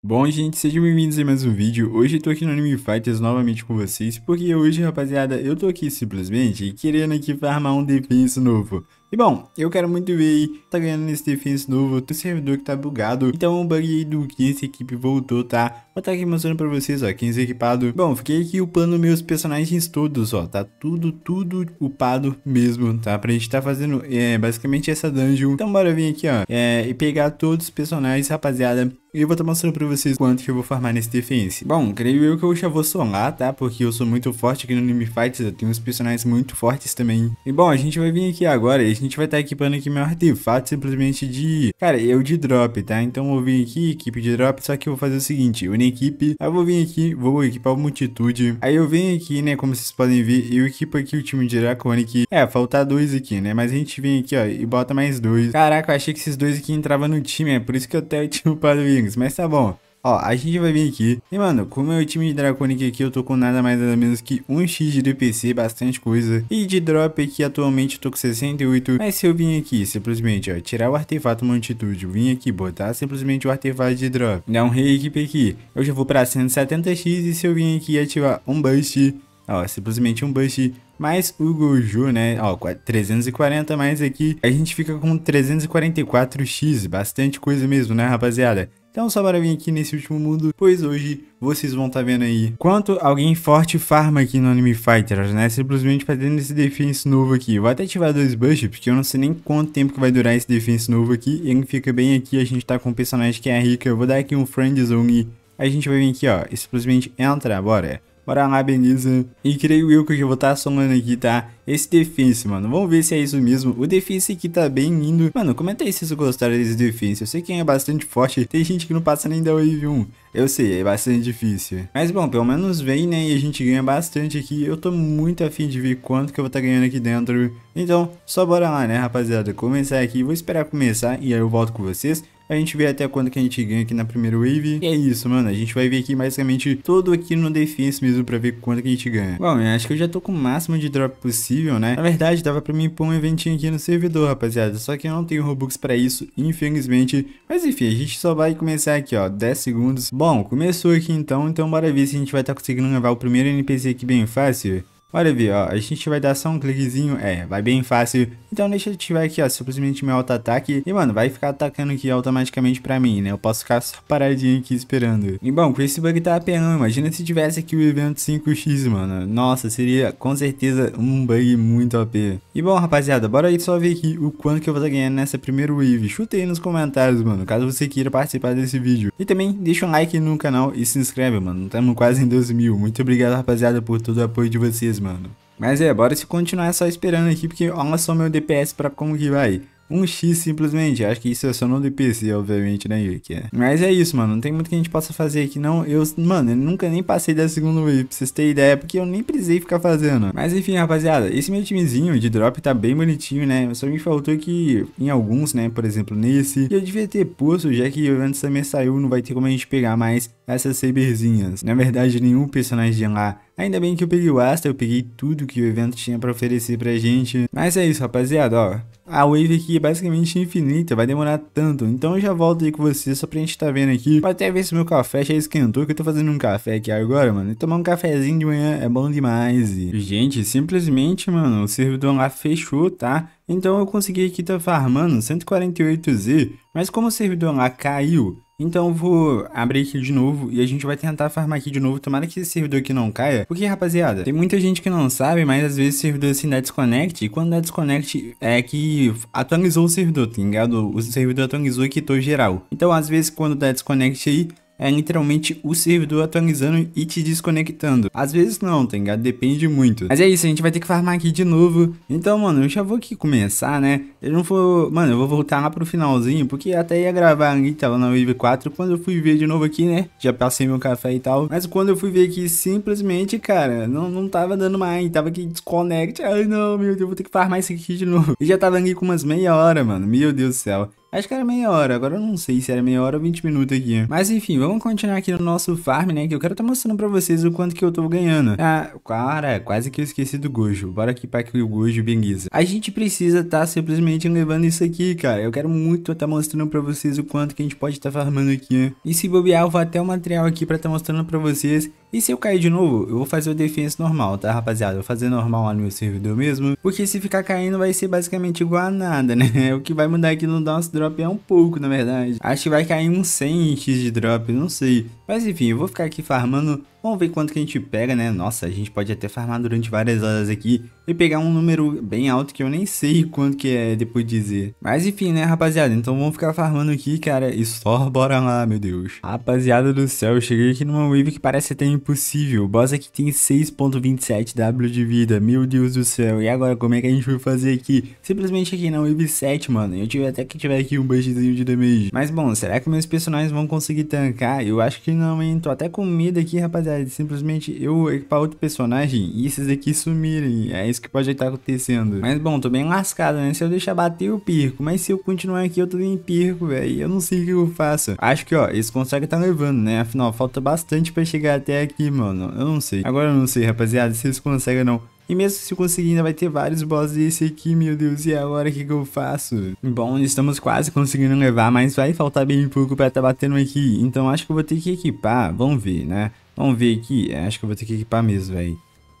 Bom gente, sejam bem-vindos a mais um vídeo, hoje eu tô aqui no Anime Fighters novamente com vocês, porque hoje rapaziada, eu tô aqui simplesmente querendo aqui farmar um defense novo. E bom, eu quero muito ver tá ganhando nesse defense novo, tem servidor que tá bugado, então o bug do 15 equipe voltou, tá? Vou estar tá aqui mostrando pra vocês, ó, 15 equipado. Bom, fiquei aqui upando meus personagens todos, ó, tá tudo, tudo upado mesmo, tá? Pra gente tá fazendo, é, basicamente essa dungeon. Então bora vir aqui, ó, é, e pegar todos os personagens, rapaziada, e eu vou estar tá mostrando pra vocês quanto que eu vou farmar nesse defense. Bom, creio eu que eu já vou somar, tá? Porque eu sou muito forte aqui no Nime Fights, eu tenho uns personagens muito fortes também. E bom, a gente vai vir aqui agora e gente vai estar tá equipando aqui meu artefato simplesmente de... Cara, eu de drop, tá? Então eu vou vir aqui, equipe de drop, só que eu vou fazer o seguinte, na equipe, aí eu vou vir aqui, vou equipar multitude, aí eu venho aqui, né, como vocês podem ver, eu equipo aqui o time de Draconic, é, faltar dois aqui, né, mas a gente vem aqui, ó, e bota mais dois. Caraca, eu achei que esses dois aqui entravam no time, é por isso que eu até tinha upado o Wings, mas tá bom. Ó, a gente vai vir aqui. E, mano, com o meu time de Draconic aqui, eu tô com nada mais nada menos que 1x de PC, bastante coisa. E de drop aqui, atualmente, eu tô com 68. Mas se eu vim aqui, simplesmente, ó, tirar o artefato multitude, vim aqui, botar simplesmente o artefato de drop, dá um reequipe aqui, eu já vou pra 170x. E se eu vim aqui ativar um Bust, ó, simplesmente um Bust... mais o Goju, né? Ó, 340, mais aqui a gente fica com 344x, bastante coisa mesmo, né, rapaziada? Então só bora vir aqui nesse último mundo, pois hoje vocês vão estar tá vendo aí quanto alguém forte farma aqui no Anime Fighters, né? Simplesmente fazendo esse defense novo aqui. vou até ativar dois buffs, porque eu não sei nem quanto tempo que vai durar esse defense novo aqui. Ele fica bem aqui, a gente tá com um personagem que é a rica. Eu vou dar aqui um friend zone. A gente vai vir aqui, ó, simplesmente entra, bora. Bora lá, beleza? E creio eu que eu vou estar tá somando aqui, tá? Esse defense, mano. Vamos ver se é isso mesmo. O defense aqui tá bem lindo. Mano, comenta aí se vocês gostaram desse defense. Eu sei que é bastante forte. Tem gente que não passa nem da Wave 1. Eu sei, é bastante difícil. Mas bom, pelo menos vem, né? E a gente ganha bastante aqui. Eu tô muito afim de ver quanto que eu vou estar tá ganhando aqui dentro. Então, só bora lá, né, rapaziada? Começar aqui. Vou esperar começar e aí eu volto com vocês. A gente vê até quando que a gente ganha aqui na primeira wave. E é isso, mano. A gente vai ver aqui basicamente todo aqui no defense mesmo pra ver quanto que a gente ganha. Bom, eu acho que eu já tô com o máximo de drop possível, né? Na verdade, dava pra mim pôr um eventinho aqui no servidor, rapaziada. Só que eu não tenho Robux pra isso, infelizmente. Mas enfim, a gente só vai começar aqui, ó. 10 segundos. Bom, começou aqui então. Então bora ver se a gente vai estar tá conseguindo levar o primeiro NPC aqui bem fácil. Olha vi, ó, a gente vai dar só um cliquezinho, é, vai bem fácil. Então deixa eu ativar aqui, ó, simplesmente meu auto-ataque. E, mano, vai ficar atacando aqui automaticamente pra mim, né? Eu posso ficar só paradinho aqui esperando. E, bom, com esse bug tá apelando. imagina se tivesse aqui o evento 5x, mano. Nossa, seria, com certeza, um bug muito OP. E, bom, rapaziada, bora aí só ver aqui o quanto que eu vou estar tá ganhando nessa primeira wave. Chuta aí nos comentários, mano, caso você queira participar desse vídeo. E também, deixa um like no canal e se inscreve, mano. Estamos quase em 12 mil. Muito obrigado, rapaziada, por todo o apoio de vocês mano. Mas é, bora se continuar só esperando aqui, porque olha só meu DPS pra como que vai. Um X simplesmente. Acho que isso é só no do PC, obviamente, né, Yuki? É. Mas é isso, mano. Não tem muito que a gente possa fazer aqui, não. Eu, mano, eu nunca nem passei da segunda wave, pra vocês terem ideia, porque eu nem precisei ficar fazendo. Mas enfim, rapaziada, esse meu timezinho de drop tá bem bonitinho, né? Só me faltou que em alguns, né, por exemplo, nesse, eu devia ter posto, já que antes também saiu, não vai ter como a gente pegar mais essas saberzinhas. Na verdade, nenhum personagem lá Ainda bem que eu peguei o Asta, eu peguei tudo que o evento tinha para oferecer pra gente. Mas é isso, rapaziada, ó a wave aqui é basicamente infinita, vai demorar tanto. Então eu já volto aí com você, só pra gente tá vendo aqui. Pra até ver se meu café já esquentou, que eu tô fazendo um café aqui agora, mano. E tomar um cafezinho de manhã é bom demais. E, gente, simplesmente, mano, o servidor lá fechou, tá? Então eu consegui aqui tá farmando 148Z, mas como o servidor lá caiu, então eu vou abrir aqui de novo e a gente vai tentar farmar aqui de novo, tomara que esse servidor aqui não caia. Porque, rapaziada, tem muita gente que não sabe, mas às vezes o servidor assim dá desconnect, e quando dá é desconnect é que atualizou o servidor, tá ligado? O servidor atualizou e quitou geral. Então às vezes quando dá tá desconnect aí, é literalmente o servidor atualizando e te desconectando. Às vezes não, tá ligado? Depende muito. Mas é isso, a gente vai ter que farmar aqui de novo. Então, mano, eu já vou aqui começar, né? Eu não vou... Mano, eu vou voltar lá pro finalzinho, porque até ia gravar ali, tava na Wave 4. Quando eu fui ver de novo aqui, né? Já passei meu café e tal. Mas quando eu fui ver aqui, simplesmente, cara, não, não tava dando mais. Tava aqui desconect. Ai, não, meu Deus, eu vou ter que farmar isso aqui de novo. E já tava ali com umas meia hora, mano. Meu Deus do céu. Acho que era meia hora, agora eu não sei se era meia hora ou 20 minutos aqui. Mas enfim, vamos continuar aqui no nosso farm, né? Que eu quero estar tá mostrando pra vocês o quanto que eu tô ganhando. Ah, cara, quase que eu esqueci do Gojo. Bora aqui pra que o Gojo benguiza. A gente precisa estar tá simplesmente levando isso aqui, cara. Eu quero muito estar tá mostrando pra vocês o quanto que a gente pode estar tá farmando aqui. E se bobear, eu vou até o material aqui pra estar tá mostrando pra vocês. E se eu cair de novo, eu vou fazer o defense normal, tá, rapaziada? Eu vou fazer normal lá no meu servidor mesmo. Porque se ficar caindo vai ser basicamente igual a nada, né? O que vai mudar aqui no nosso Drop é um pouco, na verdade. Acho que vai cair uns 100 x de drop, não sei. Mas enfim, eu vou ficar aqui farmando Vamos ver quanto que a gente pega, né? Nossa, a gente pode até farmar durante várias horas aqui e pegar um número bem alto que eu nem sei quanto que é depois de dizer. Mas enfim, né, rapaziada? Então vamos ficar farmando aqui, cara, e só bora lá, meu Deus. Rapaziada do céu, eu cheguei aqui numa wave que parece até impossível. O boss aqui tem 6.27 W de vida, meu Deus do céu. E agora, como é que a gente vai fazer aqui? Simplesmente aqui na wave 7, mano. Eu tive até que tiver aqui um bushzinho de damage. Mas bom, será que meus personagens vão conseguir tancar? Eu acho que não, hein? Tô até com medo aqui, rapaziada verdade. Simplesmente eu equipar outro personagem e esses daqui sumirem. É isso que pode estar acontecendo. Mas bom, tô bem lascado, né? Se eu deixar bater, eu perco. Mas se eu continuar aqui, eu também perco, velho. Eu não sei o que eu faço. Acho que, ó, eles conseguem tá levando, né? Afinal, falta bastante pra chegar até aqui, mano. Eu não sei. Agora eu não sei, rapaziada, se eles conseguem ou não. E mesmo se conseguir, ainda vai ter vários bosses desse aqui, meu Deus, e agora o que, que eu faço? Bom, estamos quase conseguindo levar, mas vai faltar bem pouco pra tá batendo aqui, então acho que eu vou ter que equipar, vamos ver, né? Vamos ver aqui. É, acho que eu vou ter que equipar mesmo, velho.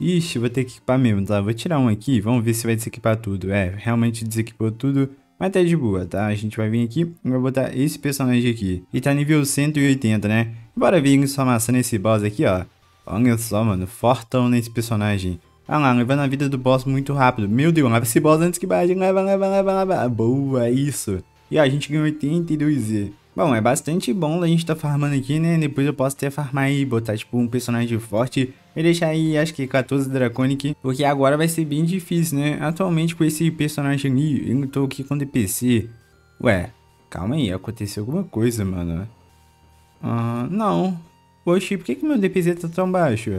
Ixi, vou ter que equipar mesmo, tá? Vou tirar um aqui, vamos ver se vai desequipar tudo. É, realmente desequipou tudo, mas tá de boa, tá? A gente vai vir aqui e vai botar esse personagem aqui. E tá nível 180, né? Bora ver só maçã nesse boss aqui, ó. Olha só, mano, fortão nesse personagem. Ah lá, levando a vida do boss muito rápido. Meu Deus, leva esse boss antes que bate. Leva, leva, leva, leva. Boa, isso. E ó, a gente ganhou 82Z. Bom, é bastante bom a gente tá farmando aqui, né? Depois eu posso até farmar e botar, tipo, um personagem forte e deixar aí, acho que 14 Draconic, porque agora vai ser bem difícil, né? Atualmente com esse personagem ali, eu tô aqui com DPC. Ué, calma aí, aconteceu alguma coisa, mano. Ah, não. Oxi, por que que meu DPC tá tão baixo,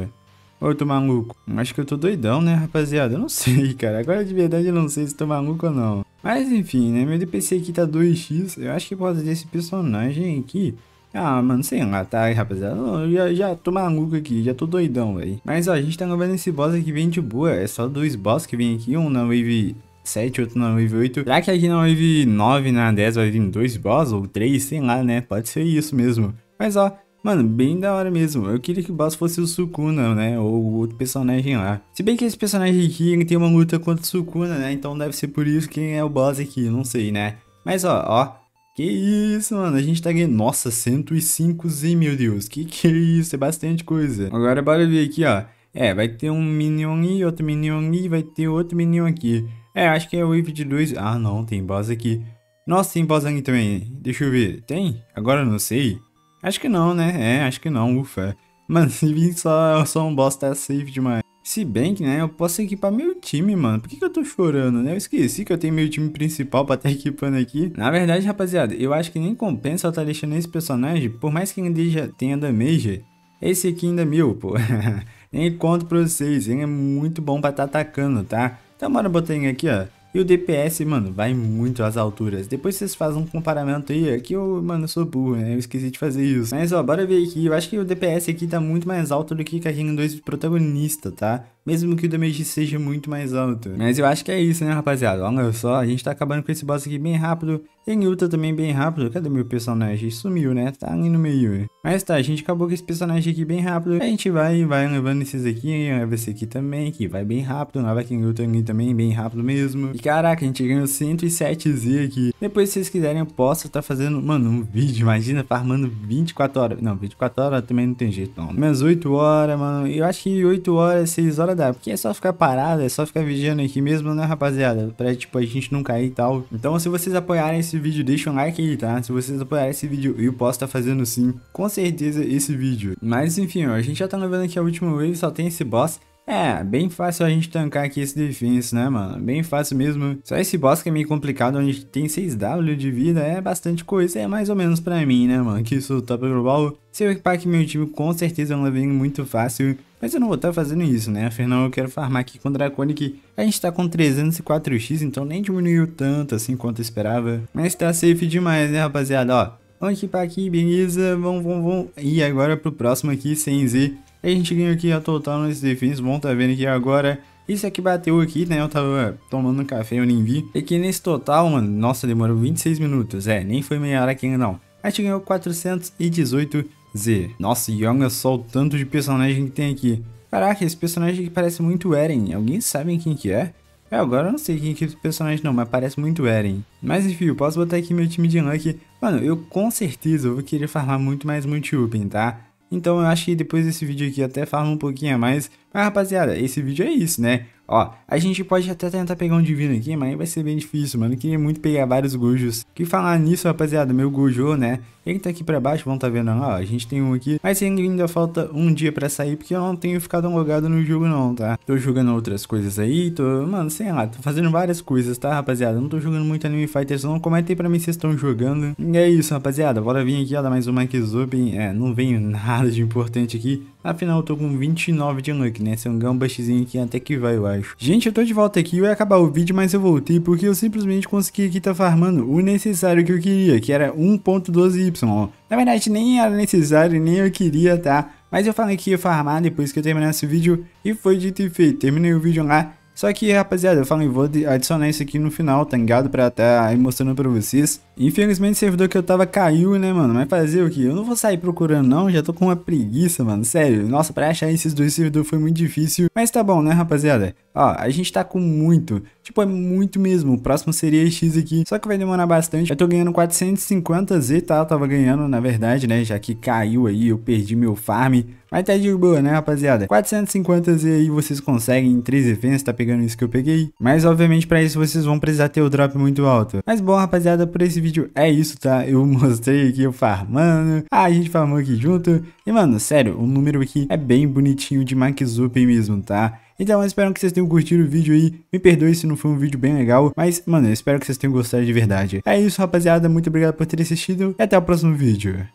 ou eu tô maluco? Acho que eu tô doidão, né, rapaziada? Eu não sei, cara. Agora de verdade eu não sei se tô maluco ou não. Mas enfim, né? Meu DPC aqui tá 2x. Eu acho que por causa desse personagem aqui. Ah, mano, sei lá, tá, rapaziada. Eu já, já tô maluco aqui, já tô doidão, velho. Mas ó, a gente tá levando esse boss aqui bem de boa. É só dois boss que vem aqui, um na wave 7, outro na Wave 8. Será que aqui na Wave 9, na 10 vai vir dois boss ou três? Sei lá, né? Pode ser isso mesmo. Mas ó, Mano, bem da hora mesmo. Eu queria que o boss fosse o Sukuna, né? Ou o outro personagem lá. Se bem que esse personagem aqui ele tem uma luta contra o Sukuna, né? Então deve ser por isso quem é o boss aqui, não sei, né? Mas ó, ó, que isso, mano. A gente tá ganhando. Nossa, 105 Z, meu Deus. Que que é isso? É bastante coisa. Agora bora ver aqui, ó. É, vai ter um Minion e outro Minion e vai ter outro Minion aqui. É, acho que é o Wave de 2. Ah, não, tem boss aqui. Nossa, tem boss aqui também. Deixa eu ver. Tem? Agora eu não sei. Acho que não, né? É, acho que não, ufa. Mano, se vir só, sou um boss tá safe demais. Se bem que, né, eu posso equipar meu time, mano. Por que, que eu tô chorando, né? Eu esqueci que eu tenho meu time principal pra estar tá equipando aqui. Na verdade, rapaziada, eu acho que nem compensa eu estar tá deixando esse personagem, por mais que ainda já tenha damage, esse aqui ainda é meu, pô. nem conto pra vocês, ele é muito bom pra estar tá atacando, tá? Então bora botar ele aqui, ó. E o DPS, mano, vai muito às alturas. Depois vocês fazem um comparamento aí, aqui é eu, mano, eu sou burro, né? Eu esqueci de fazer isso. Mas ó, bora ver aqui. Eu acho que o DPS aqui tá muito mais alto do que carrinho dois protagonista, tá? mesmo que o damage seja muito mais alto. Mas eu acho que é isso, né, rapaziada? Olha só, a gente tá acabando com esse boss aqui bem rápido. Tem Uta também bem rápido. Cadê meu personagem? Sumiu, né? Tá ali no meio. Mas tá, a gente acabou com esse personagem aqui bem rápido. A gente vai vai levando esses aqui. Leva esse aqui também, que vai bem rápido. Leva aqui Yuta ali também, bem rápido mesmo. E caraca, a gente ganhou 107Z aqui. Depois, se vocês quiserem, eu posso tá fazendo, mano, um vídeo. Imagina, farmando 24 horas. Não, 24 horas também não tem jeito, não. Mas 8 horas, mano. Eu acho que 8 horas, 6 horas fora da. Porque é só ficar parado, é só ficar vigiando aqui mesmo, né, rapaziada? Pra, tipo, a gente não cair e tal. Então, se vocês apoiarem esse vídeo, deixa um like aí, tá? Se vocês apoiarem esse vídeo, eu posso estar tá fazendo sim, com certeza, esse vídeo. Mas, enfim, ó, a gente já tá levando aqui a última wave, só tem esse boss. É, bem fácil a gente tancar aqui esse defense, né, mano? Bem fácil mesmo. Só esse boss que é meio complicado, onde tem 6W de vida, é bastante coisa. É mais ou menos pra mim, né, mano? Que sou top global. Se eu equipar aqui meu time, com certeza eu é não levei muito fácil. Mas eu não vou estar tá fazendo isso, né? Afinal, eu quero farmar aqui com o Draconic. A gente tá com 304x, então nem diminuiu tanto assim quanto esperava. Mas tá safe demais, né, rapaziada? Ó, vamos equipar aqui, beleza? Vamos, vamos, vamos. E agora pro próximo aqui, 100Z. A gente ganhou aqui a total nos defins, bom, tá vendo aqui agora... Isso aqui bateu aqui, né? Eu tava tomando um café, eu nem vi. E que nesse total, mano, nossa, demorou 26 minutos. É, nem foi meia hora aqui não. A gente ganhou 418 Z. Nossa, Young é só o tanto de personagem que tem aqui. Caraca, esse personagem que parece muito Eren. Alguém sabe quem que é? É, agora eu não sei quem que é esse personagem não, mas parece muito Eren. Mas enfim, eu posso botar aqui meu time de Lucky. Mano, eu com certeza vou querer farmar muito mais multi tá? Então eu acho que depois desse vídeo aqui até farmo um pouquinho a mais. Mas rapaziada, esse vídeo é isso, né? Ó, a gente pode até tentar pegar um divino aqui, mas aí vai ser bem difícil, mano. Eu queria muito pegar vários Gujos. Que falar nisso, rapaziada, meu Gujo, né? Ele tá aqui pra baixo, vão tá vendo, ó, a gente tem um aqui. Mas ainda falta um dia pra sair, porque eu não tenho ficado logado no jogo não, tá? Tô jogando outras coisas aí, tô... Mano, sei lá, tô fazendo várias coisas, tá, rapaziada? Não tô jogando muito Anime Fighters, não. Comentem pra mim se vocês estão jogando. E é isso, rapaziada. Bora vir aqui, ó, dar mais um Kizubin. É, não veio nada de importante aqui. Afinal, eu tô com 29 de noite, né? Esse é um gambustzinho que até que vai, eu acho. Gente, eu tô de volta aqui, eu ia acabar o vídeo, mas eu voltei porque eu simplesmente consegui aqui tá farmando o necessário que eu queria, que era 1.12Y, ó. Na verdade, nem era necessário, nem eu queria, tá? Mas eu falei que ia farmar depois que eu terminasse o vídeo e foi dito e feito. Terminei o vídeo lá. Só que, rapaziada, eu falei, vou adicionar isso aqui no final, tá ligado? Pra tá aí mostrando pra vocês. Infelizmente o servidor que eu tava caiu, né, mano? Mas fazer o quê? Eu não vou sair procurando, não. Já tô com uma preguiça, mano. Sério. Nossa, pra achar esses dois servidores foi muito difícil. Mas tá bom, né, rapaziada? Ó, a gente tá com muito. Tipo, é muito mesmo. O próximo seria X aqui. Só que vai demorar bastante. Eu tô ganhando 450Z, tá? Eu tava ganhando, na verdade, né? Já que caiu aí, eu perdi meu farm. Mas tá de boa, né, rapaziada? 450Z aí vocês conseguem em 3 eventos, tá pegando isso que eu peguei. Mas, obviamente, pra isso vocês vão precisar ter o drop muito alto. Mas, bom, rapaziada, por esse vídeo vídeo é isso, tá? Eu mostrei aqui eu farmando, a gente farmou aqui junto. E, mano, sério, o número aqui é bem bonitinho de Makizupen mesmo, tá? Então, eu espero que vocês tenham curtido o vídeo aí. Me perdoe se não foi um vídeo bem legal, mas, mano, eu espero que vocês tenham gostado de verdade. É isso, rapaziada. Muito obrigado por ter assistido e até o próximo vídeo.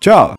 Tchau!